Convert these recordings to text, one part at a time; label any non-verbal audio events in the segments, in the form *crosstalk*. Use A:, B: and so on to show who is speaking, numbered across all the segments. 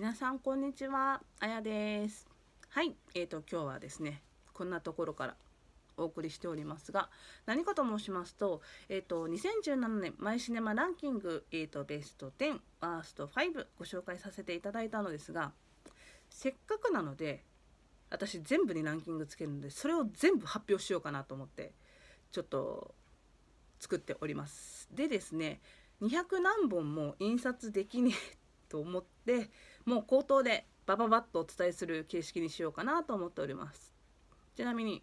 A: 皆さんこんにちはあやですはいえーと今日はですねこんなところからお送りしておりますが何かと申しますと,、えーと、2017年マイシネマランキング、えーと、とベスト10ワースト5ご紹介させていただいたのですがせっかくなので私全部にランキングつけるのでそれを全部発表しようかなと思ってちょっと作っております。でですね200何本も印刷できねえと思ってもう口頭でバババッとお伝えする形式にしようかなと思っておりますちなみに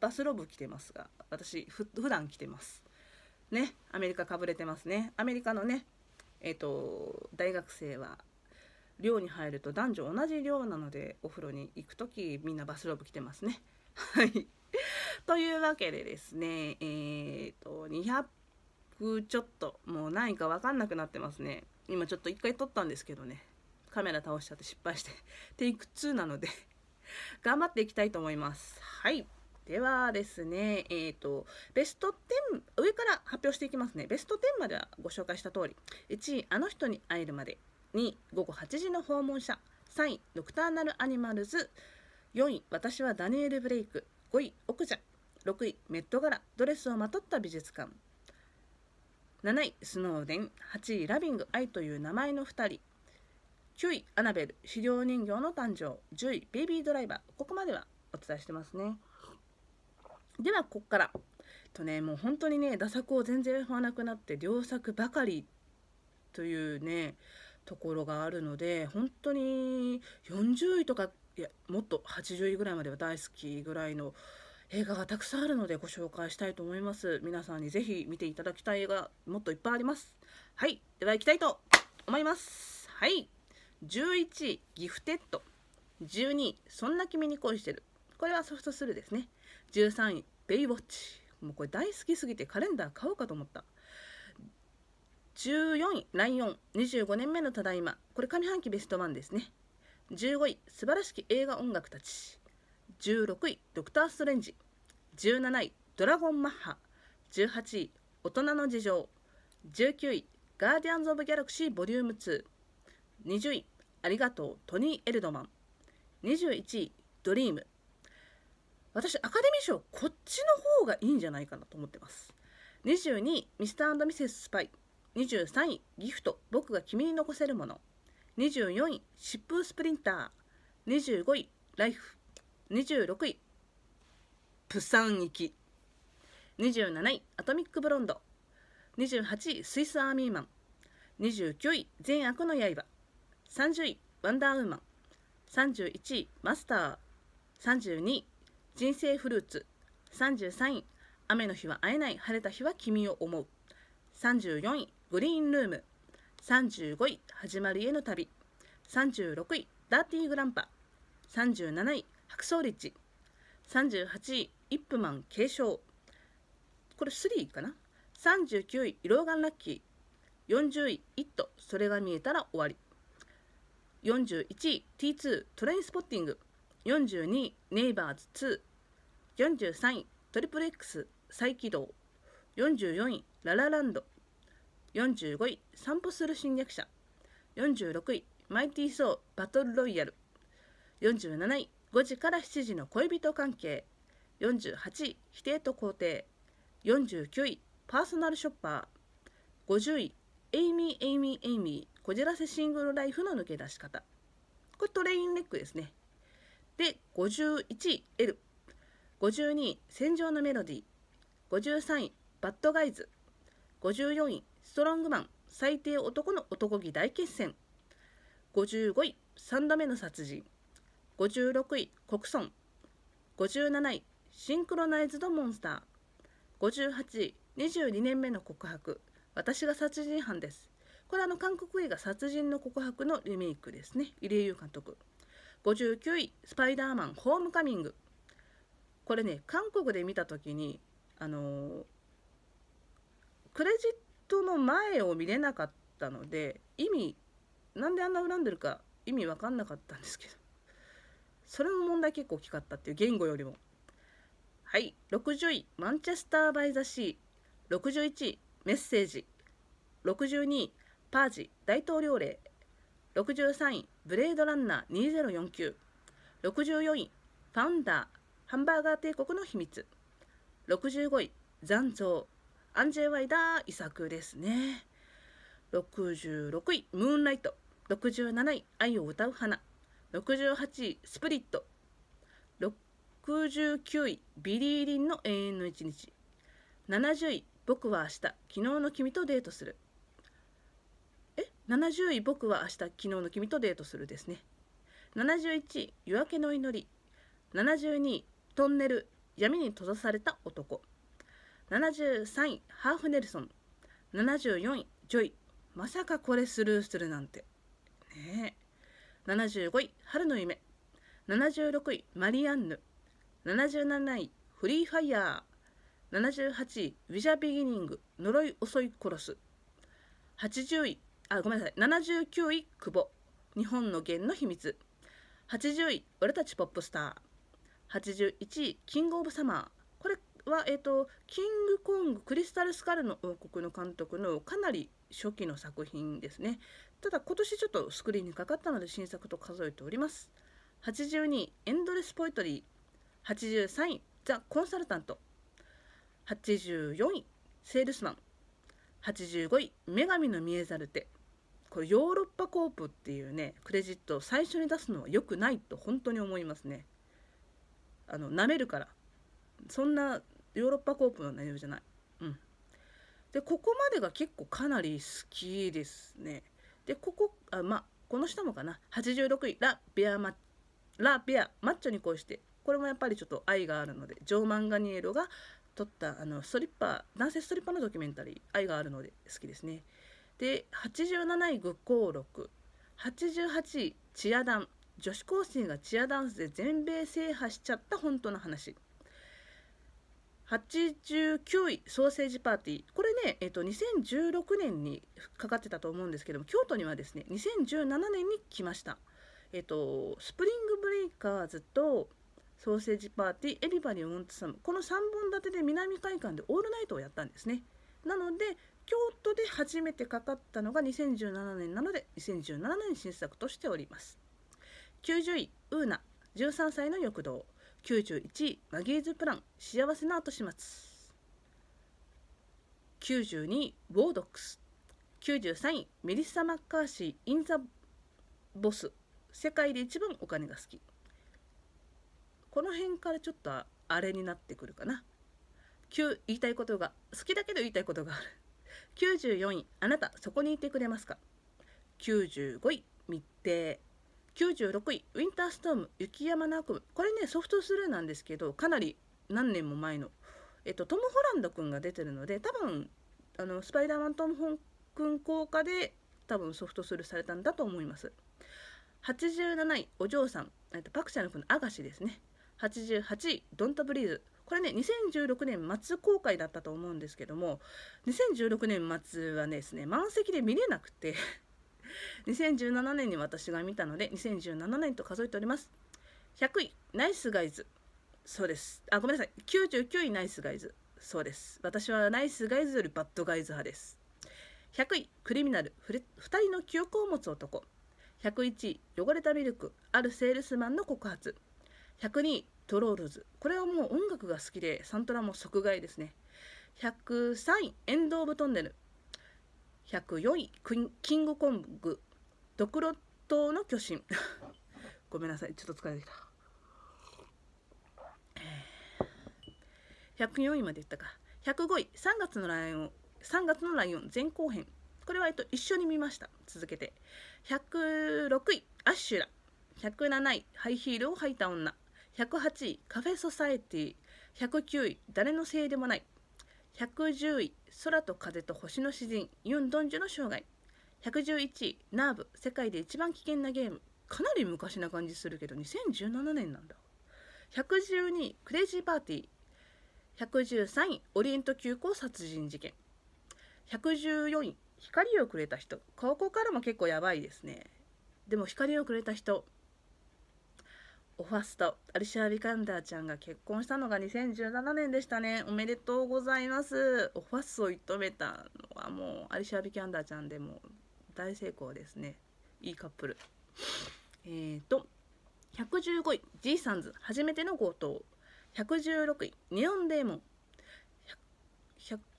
A: バスローブ着てますが私ふ普段着てますねアメリカかぶれてますねアメリカのねえっ、ー、と大学生は寮に入ると男女同じ寮なのでお風呂に行く時みんなバスローブ着てますね *laughs* はいというわけでですねえっ、ー、と200ちょっともう何か分かんなくなってますね今ちょっと1回撮ったんですけどねカメラ倒しちゃって失敗して *laughs* テイク2なので *laughs* 頑張っていきたいと思います。はい。ではですね、えっ、ー、と、ベスト10、上から発表していきますね。ベスト10まではご紹介した通り、1位、あの人に会えるまで、2位、午後8時の訪問者、3位、ドクターナルアニマルズ、4位、私はダニエル・ブレイク、5位、奥ャ6位、メット柄、ドレスをまとった美術館、7位、スノーデン、8位、ラビング、愛という名前の2人、9位、アナベル、資料人形の誕生。10位、ベイビードライバー。ここまではお伝えしてますね。では、ここから。とね、もう本当にね、打作を全然踏まなくなって、良作ばかりというね、ところがあるので、本当に40位とか、いや、もっと80位ぐらいまでは大好きぐらいの映画がたくさんあるのでご紹介したいと思います。皆さんにぜひ見ていただきたい映画、もっといっぱいあります。はい、では行きたいと思います。はい。11位ギフテッド12位そんな君に恋してるこれはソフトスルーですね13位ベイウォッチもうこれ大好きすぎてカレンダー買おうかと思った14位ライオン25年目のただいまこれ上半期ベストワンですね15位素晴らしき映画音楽たち16位ドクターストレンジ17位ドラゴンマッハ18位大人の事情19位ガーディアンズ・オブ・ギャラクシーボリューム2 20位ありがとうトニー・エルドマン21位ドリーム私アカデミー賞こっちの方がいいんじゃないかなと思ってます22位ミスターミセス・スパイ23位ギフト僕が君に残せるもの24位疾風スプリンター25位ライフ26位プサン行き27位アトミックブロンド28位スイスアーミーマン29位善悪の刃30位ワンダーウーマン31位マスター32位人生フルーツ33位雨の日は会えない晴れた日は君を思う34位グリーンルーム35位始まりへの旅36位ダーティーグランパ37位白装リッチ38位イップマン継承これ3かな39位、イローガンラッキー。40位、イット、それが見えたら終わり。41位 T2 トレインスポッティング42位ネイバーズ243位トリプル X 再起動44位ララランド45位散歩する侵略者46位マイティー・ソーバトルロイヤル47位5時から7時の恋人関係48位否定と肯定49位パーソナルショッパー50位エイミー・エイミー・エイミーこじらせシングルライフの抜け出し方これトレインレックですねで51位 L52 位戦場のメロディー53位バッドガイズ54位ストロングマン最低男の男気大決戦55位3度目の殺人56位国村57位シンクロナイズドモンスター58位22年目の告白私が殺人犯ですこれあの韓国映画「殺人の告白」のリメイクですね入江優監督59位「スパイダーマンホームカミング」これね韓国で見た時にあのー、クレジットの前を見れなかったので意味なんであんな恨んでるか意味分かんなかったんですけどそれの問題結構大きかったっていう言語よりもはい60位マンチェスター・バイ・ザ・シー61位メッセージ62位パージ大統領令63位ブレードランナー204964位ファウンダーハンバーガー帝国の秘密65位残像アンジェワイダー遺作ですね66位ムーンライト67位愛を歌う花68位スプリット69位ビリーリンの永遠の一日70位僕は明日昨日の君とデートする70位僕は明日昨日の君とデートするですね71位夜明けの祈り72位トンネル闇に閉ざされた男73位ハーフネルソン74位ジョイまさかこれスルーするなんてねえ75位春の夢76位マリアンヌ77位フリーファイヤー78位ウィジャービギニング呪い襲い殺す80位あごめんなさい79位久保日本の弦の秘密80位俺たちポップスター81位キングオブサマーこれは、えーと、とキングコングクリスタルスカルの王国の監督のかなり初期の作品ですねただ今年ちょっとスクリーンにかかったので新作と数えております82位エンドレスポエトリー83位ザ・コンサルタント84位セールスマン85位女神の見えざる手これヨーロッパコープっていうねクレジットを最初に出すのは良くないと本当に思いますねあの舐めるからそんなヨーロッパコープの内容じゃないうんでここまでが結構かなり好きですねでここあまあこの下もかな86位ラ・ビアマラ・ビアマッチョに恋してこれもやっぱりちょっと愛があるのでジョー・マンガニエロが撮ったあのストリッパー男性ストリッパーのドキュメンタリー愛があるので好きですねで87位愚行録88位チアダン女子高生がチアダンスで全米制覇しちゃった本当の話89位ソーセージパーティーこれね、えっと、2016年にかかってたと思うんですけども京都にはですね2017年に来ました、えっと、スプリングブレイカーズとソーセージパーティーエビバリー・ウォンツ・サムこの3本立てで南海岸でオールナイトをやったんですねなので京都で初めてかかったのが2017年なので2017年新作としております90位ウーナ13歳の欲動91位マギーズプラン幸せな後始末92位ウォードックス93位メリッサ・マッカーシー・イン・ザ・ボス世界で一番お金が好きこの辺からちょっとあれになってくるかな言いたいことが好きだけど言いたいことがある94位あなたそこにいてくれますか95位密偵96位ウィンターストーム雪山の悪夢これねソフトスルーなんですけどかなり何年も前の、えっと、トム・ホランド君が出てるので多分あのスパイダーマントム・ホン君効果で多分ソフトスルーされたんだと思います87位お嬢さん、えっと、パクチャの君のアガシですね88位ドンタブリーズこれね2016年末公開だったと思うんですけども2016年末はですね満席で見れなくて2017 *laughs* 年に私が見たので2017年と数えております100位ナイスガイズそうですあごめんなさい99位ナイスガイズそうです私はナイスガイズよりバッドガイズ派です100位クリミナル2人の記憶を持つ男101位汚れたミルクあるセールスマンの告発102位トロールズこれはもう音楽が好きでサントラも即買いですね103位エンド・オブ・トンネル104位キングコングドクロットの巨神 *laughs* ごめんなさいちょっと疲れてきた104位までいったか105位3月のライオン3月のライオン前後編これは、えっと、一緒に見ました続けて106位アッシュラ107位ハイヒールを履いた女108位カフェソサエティ109位誰のせいでもない110位空と風と星の詩人ユン・ドンジュの生涯111位ナーブ世界で一番危険なゲームかなり昔な感じするけど2017年なんだ112位クレイジーパーティー113位オリエント急行殺人事件114位光をくれた人ここからも結構やばいですねでも光をくれた人オファストアリシア・ビカンダーちゃんが結婚したのが2017年でしたねおめでとうございますオファスを射止めたのはもうアリシア・ビカンダーちゃんでも大成功ですねいいカップルえーと115位ジーサンズ初めての強盗116位ネオンデーモン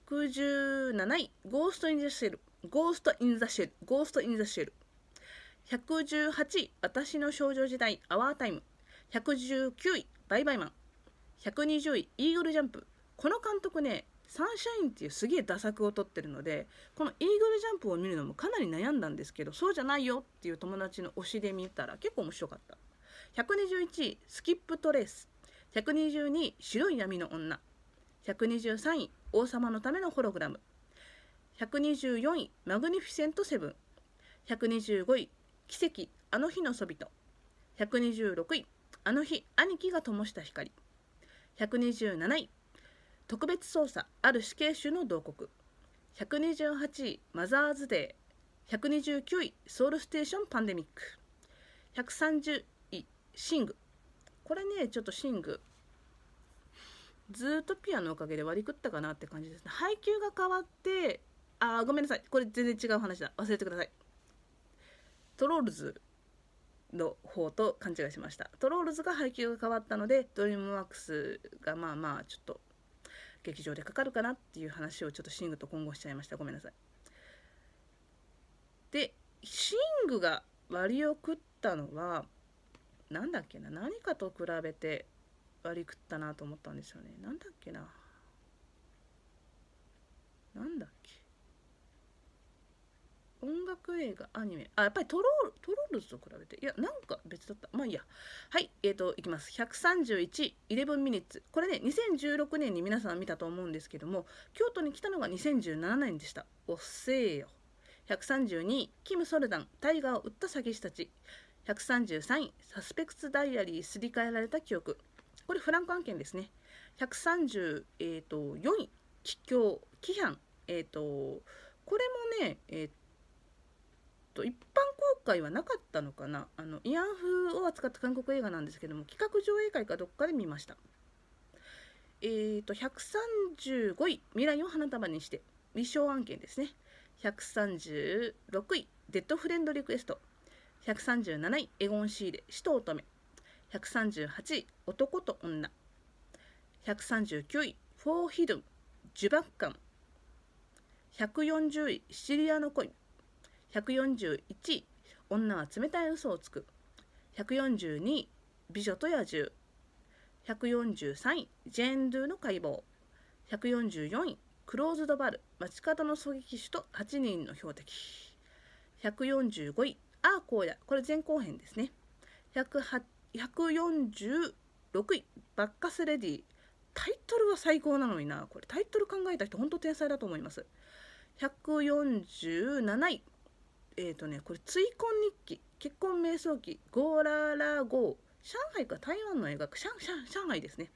A: 117位ゴースト・イン・ザ・シェルゴースト・イン・ザ・シェルゴースト・イン・ザ・シェル118位私の少女時代アワータイム119位バイバイマン120位イーグルジャンプこの監督ねサンシャインっていうすげえ打作を取ってるのでこのイーグルジャンプを見るのもかなり悩んだんですけどそうじゃないよっていう友達の推しで見たら結構面白かった121位スキップトレース122位白い闇の女123位王様のためのホログラム124位マグニフィセントセブン125位奇跡あの日のそびと126位あの日兄貴が灯した光127位特別捜査ある死刑囚の慟哭128位マザーズデー129位ソウルステーションパンデミック130位シングこれねちょっとシングずっとピアのおかげで割り食ったかなって感じですね配給が変わってあごめんなさいこれ全然違う話だ忘れてくださいトロールズの方と勘違いしましたトロールズが配給が変わったのでドリームワークスがまあまあちょっと劇場でかかるかなっていう話をちょっとシングと混合しちゃいましたごめんなさいでシングが割を食ったのは何だっけな何かと比べて割り食ったなと思ったんですよね何だっけな何だっけ音楽映画アニメあやっぱりトロトロールズと比べていやなんか別だったまあいいやはいえっ、ー、といきます131 11ミニッツこれね2016年に皆さん見たと思うんですけども京都に来たのが2017年でしたおっせーよ132キム・ソルダンタイガーを撃った詐欺師たち133位サスペクツ・ダイアリーすり替えられた記憶これフランク案件ですね134、えーと、位奇境、奇犯。えっ、ー、とこれもねえっ、ー、と一般公開はなかったのかなあの慰安婦を扱った韓国映画なんですけども企画上映会かどっかで見ましたえっ、ー、と135位「未来を花束にして」立証案件ですね136位「デッドフレンドリクエスト」137位「エゴン・シーレ死と乙女」138位「男と女」139位「フォーヒドン」「呪縛感」140位「シリアの恋」141位女は冷たい嘘をつく142位美女と野獣143位ジェーン・ドゥの解剖144位クローズドバル街角の狙撃手と8人の標的145位アーコーヤこれ前後編ですね146位バッカスレディタイトルは最高なのになこれタイトル考えた人ほんと天才だと思います147位えっ、ー、とねこれ「追婚日記」「結婚瞑想記」「ゴーラーラーゴー」上海か台湾の映画シャンシャン上海ですね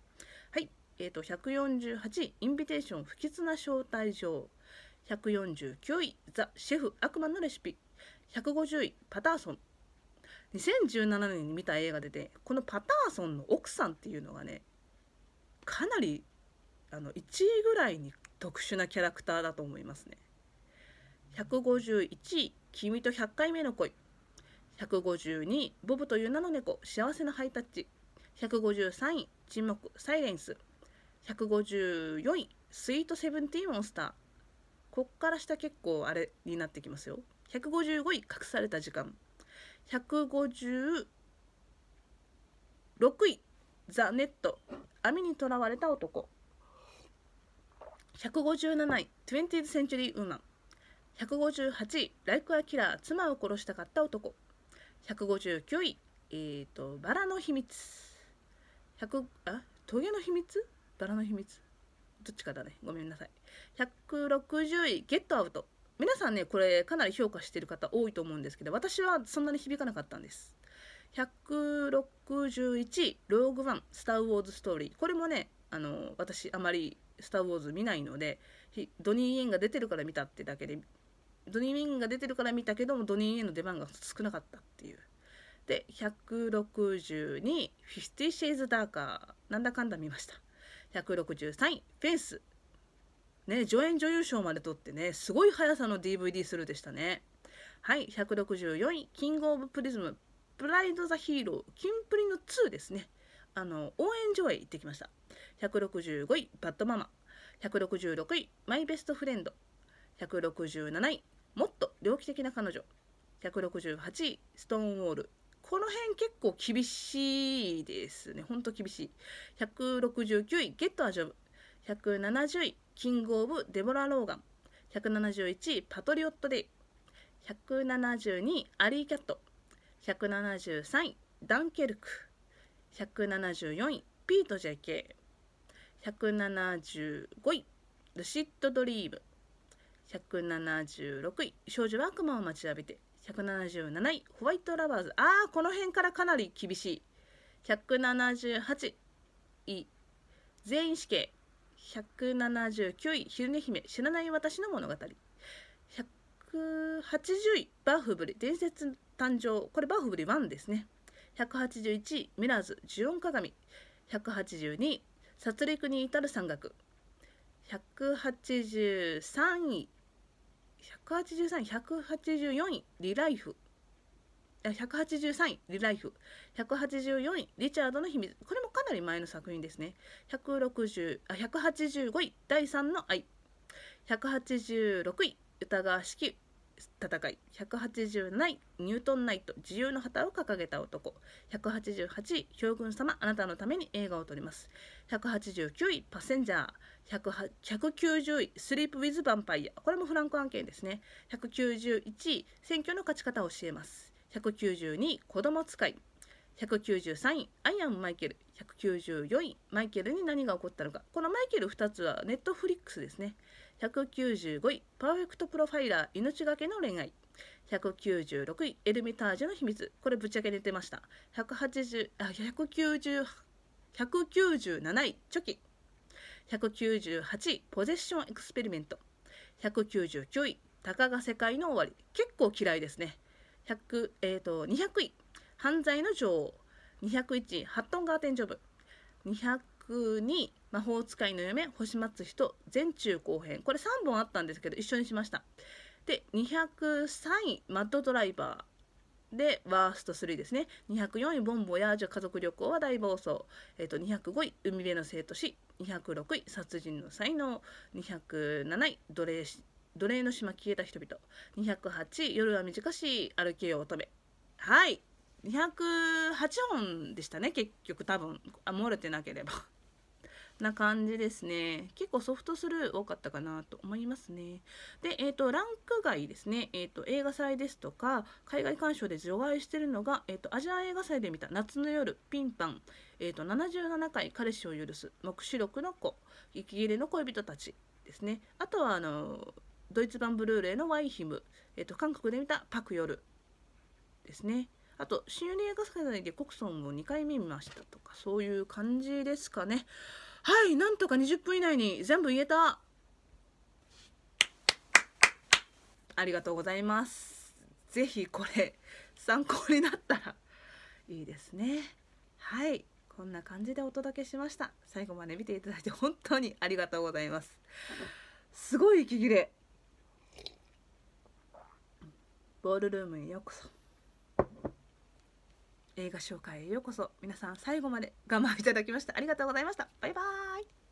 A: はいえっ、ー、と148位「インビテーション不吉な招待状」149位「ザ・シェフ悪魔のレシピ」150位「パターソン」2017年に見た映画でて、このパターソンの奥さんっていうのがねかなりあの1位ぐらいに特殊なキャラクターだと思いますね151位君と100回目の恋152ボブという名の猫幸せなハイタッチ153位沈黙サイレンス154位スイートセブンティーンモンスターこっから下結構あれになってきますよ155位隠された時間156位ザ・ネット網にとらわれた男157位 20th Century Woman 158位、ライクアキラー、妻を殺したかった男。159位、えーと、バラの秘密。100あ、の秘密バラの秘密どっちかだね。ごめんなさい。160位、ゲットアウト。皆さんね、これかなり評価してる方多いと思うんですけど、私はそんなに響かなかったんです。161位、ローグワン、スター・ウォーズ・ストーリー。これもね、あの私、あまりスター・ウォーズ見ないので、ドニー・イエンが出てるから見たってだけでドニー・ウィンが出てるから見たけどもドニー・ウィンの出番が少なかったっていう。で1 6 2位「フィスティ・シェイズ・ダーカー」なんだかんだ見ました。163位「フェンス」ね助演女優賞まで取ってねすごい速さの DVD スルーでしたね。はい164位「キング・オブ・プリズム」「プライド・ザ・ヒーロー」「キンプリの2」ですね。あの応援上映行ってきました。165位「バッドママ」166位「マイ・ベスト・フレンド」167位もっと猟奇的な彼女168位ストーンウォールこの辺結構厳しいですねほんと厳しい169位ゲットアジョブ170位キングオブデボラ・ローガン171位パトリオットデイ172位アリーキャット173位ダンケルク174位ピート JK175 位ルシッドドリーム176位少女は悪魔を待ちわびて177位ホワイトラバーズああこの辺からかなり厳しい178位全員死刑179位昼寝姫知らない私の物語180位バーフブリ伝説誕生これバーフブリ1ですね181位ミラーズ呪音鏡182位殺戮に至る山岳183位183位184位リライフ183位「リライフ」184位「リチャードの秘密」これもかなり前の作品ですね160あ185位「第3の愛」186位「歌川式戦い1 8 7位ニュートンナイト自由の旗を掲げた男188位将軍様あなたのために映画を撮ります189位パッセンジャー190位スリープ・ウィズ・ヴァンパイアこれもフランク案件ですね191位選挙の勝ち方を教えます192位子供使い193位アイアン・マイケル194位マイケルに何が起こったのかこのマイケル2つはネットフリックスですね195位パーフェクトプロファイラー命がけの恋愛196位エルミタージュの秘密これぶっちゃけ寝てました180あ190 197位チョキ198位ポゼッションエクスペリメント199位たかが世界の終わり結構嫌いですね100、えーと、200位犯罪の女王201位ハットンガーテンジョブ202位魔法使いの嫁星松人全中後編これ3本あったんですけど一緒にしましたで203位マッドドライバーでワースト3ですね204位ボンボヤージュ家族旅行は大暴走、えー、と205位海辺の生徒し206位殺人の才能207位奴隷奴隷の島消えた人々208位夜は短しい歩けよ乙女はい208本でしたね結局多分あ漏れてなければな感じですね。結構ソフトスルー多かったかなと思いますね。で、えっ、ー、と、ランク外ですね、えっ、ー、と、映画祭ですとか、海外鑑賞で除外してるのが、えっ、ー、と、アジア映画祭で見た夏の夜、ピンパン、えっ、と、77回彼氏を許す、黙示録の子、息切れの恋人たちですね。あとは、あの、ドイツ版ブルーレイのワイヒム、えっ、と、韓国で見たパクヨルですね。あと、新ユニ映画祭で国村を2回見ましたとか、そういう感じですかね。はいなんとか20分以内に全部言えたありがとうございますぜひこれ参考になったらいいですねはいこんな感じでお届けしました最後まで見ていただいて本当にありがとうございますすごい息切れボールルームへようこそ映画紹介へようこそ皆さん最後まで我慢いただきましてありがとうございましたバイバーイ